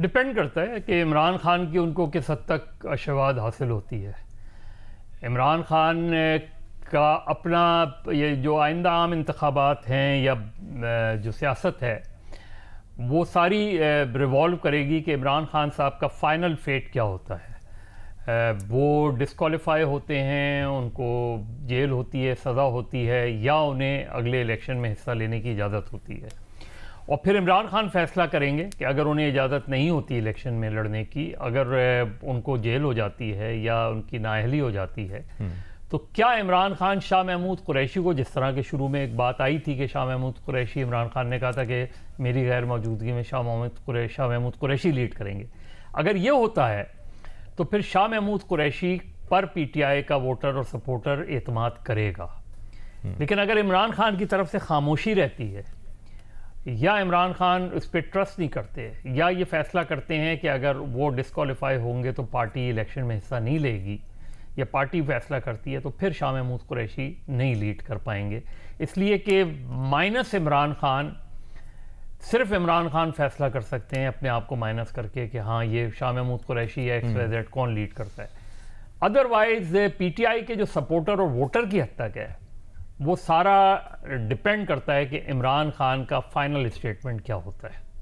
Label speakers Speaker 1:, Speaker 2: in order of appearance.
Speaker 1: Depend करता है कि इमरान खान की उनको किस हद तक अशवाद हासिल होती है इमरान खान का अपना ये जो आइंदा आम इंतबात हैं या जो सियासत है वो सारी रिवॉल्व करेगी कि इमरान खान साहब का फ़ाइनल फेट क्या होता है वो डिसकॉलीफाई होते हैं उनको जेल होती है सज़ा होती है या उन्हें अगले इलेक्शन में हिस्सा लेने की इजाज़त होती है और फिर इमरान खान फैसला करेंगे कि अगर उन्हें इजाज़त नहीं होती इलेक्शन में लड़ने की अगर उनको जेल हो जाती है या उनकी नाहली हो जाती है हम्म। तो क्या इमरान खान शाह महमूद कुरैशी को जिस तरह के शुरू में एक बात आई थी कि शाह महमूद कुरैशी इमरान खान ने कहा था कि मेरी गैर मौजूदगी में शाह महमूद शाह महमूद कुरैशी लीड करेंगे अगर ये होता है तो फिर शाह महमूद कुरैशी पर पीटीआई का वोटर और सपोर्टर अतमाद करेगा हम्म। लेकिन अगर इमरान खान की तरफ से खामोशी रहती है या इमरान खान इस पर ट्रस्ट नहीं करते या ये फैसला करते हैं कि अगर वो डिसकॉलीफाई होंगे तो पार्टी इलेक्शन में हिस्सा नहीं लेगी या पार्टी फैसला करती है तो फिर शाह महमूद कुरैशी नहीं लीड कर पाएंगे इसलिए कि माइनस इमरान खान सिर्फ इमरान खान फैसला कर सकते हैं अपने आप को माइनस करके कि हाँ ये शाह महमूद कुरैशी या एक्स हम्म। जेड कौन लीड करता है अदरवाइज पीटीआई के जो सपोर्टर और वोटर की हद तक है वो सारा डिपेंड करता है कि इमरान खान का फाइनल स्टेटमेंट क्या होता है